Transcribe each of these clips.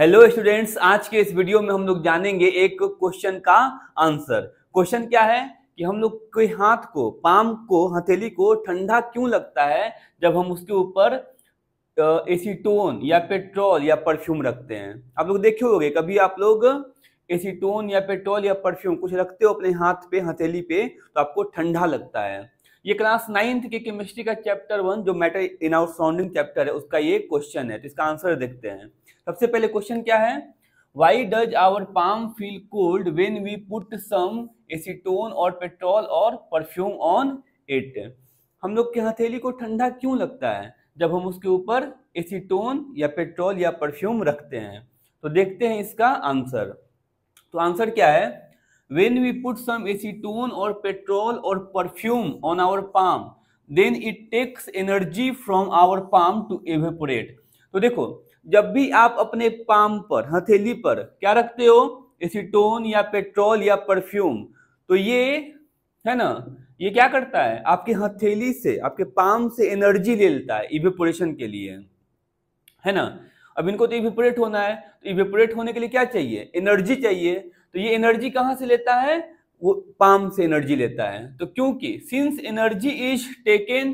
hello students आज के इस वीडियो में हम लोग जानेंगे एक क्वेश्चन का आंसर क्वेश्चन क्या है कि हम लोग के हाथ को पाम को हथेली को ठंडा क्यों लगता है जब हम उसके ऊपर एसीटोन या पेट्रोल या परफ्यूम रखते हैं आप लोग देखे होंगे कभी आप लोग एसीटोन या पेट्रोल या परफ्यूम कुछ रखते हो अपने हाथ पे हथेली पे तो आपको ठंडा लगता है ये क्लास नाइन्थ के केमिस्ट्री का चैप्टर वन जो matter in our surroundings chapter है उसका ये क्वेश्चन है तो इसका आंसर देखते हैं सबसे पहले क्वेश्चन क्या है why does our palm feel cold when we put some acetone or petrol or perfume on it हम लोग की हथेली को ठंडा क्यों लगता है जब हम उसके ऊपर एसीटोन या पेट्रोल या परफ्यूम रखते हैं तो देखते हैं इसका आंसर तो आंसर क्या है when we put some acetone or petrol or perfume on our palm then it takes energy from our palm to evaporate तो देखो जब भी आप अपने पाम पर हथेली पर क्या रखते हो एसीटोन या पेट्रोल या परफ्यूम तो ये है ना ये क्या करता है आपके हथेली से आपके पाम से एनर्जी ले लेता है इवेपोरेशन के लिए है ना अब इनको तो इवेपोरेट होना है तो इवेपोरेट होने के लिए क्या चाहिए एनर्जी चाहिए तो ये एनर्जी कहां से लेता है वो पाम से एनर्जी लेता है तो क्योंकि since energy is taken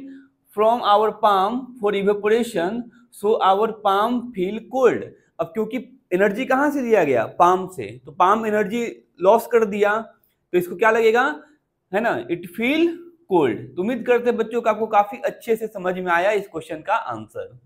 from our palm for evaporation so our palm feel cold अब क्योंकि एनर्जी कहां से दिया गया पाम से तो पाम एनर्जी लॉस कर दिया तो इसको क्या लगेगा है ना इट फील कोल्ड उम्मीद करते बच्चों को आपको काफी अच्छे से समझ में आया इस क्वेश्चन का आंसर